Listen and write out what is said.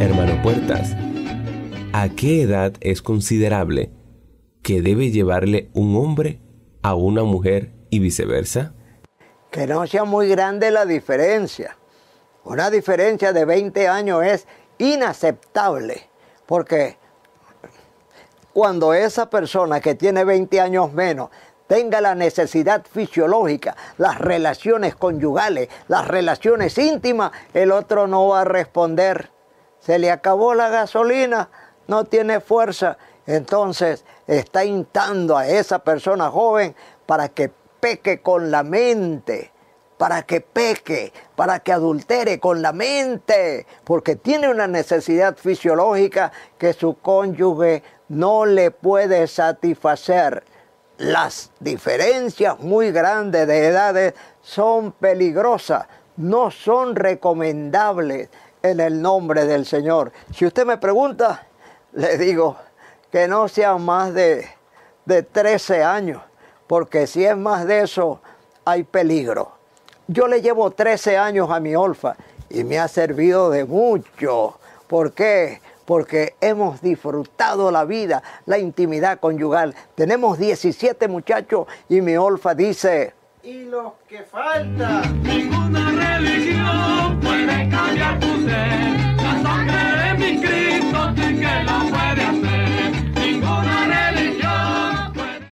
Hermano Puertas, ¿a qué edad es considerable que debe llevarle un hombre a una mujer y viceversa? Que no sea muy grande la diferencia. Una diferencia de 20 años es inaceptable, porque cuando esa persona que tiene 20 años menos tenga la necesidad fisiológica, las relaciones conyugales, las relaciones íntimas, el otro no va a responder se le acabó la gasolina, no tiene fuerza. Entonces está instando a esa persona joven para que peque con la mente, para que peque, para que adultere con la mente, porque tiene una necesidad fisiológica que su cónyuge no le puede satisfacer. Las diferencias muy grandes de edades son peligrosas, no son recomendables en el nombre del Señor. Si usted me pregunta, le digo que no sea más de, de 13 años, porque si es más de eso, hay peligro. Yo le llevo 13 años a mi olfa y me ha servido de mucho. ¿Por qué? Porque hemos disfrutado la vida, la intimidad conyugal. Tenemos 17 muchachos y mi olfa dice... Y los que falta, ninguna religión.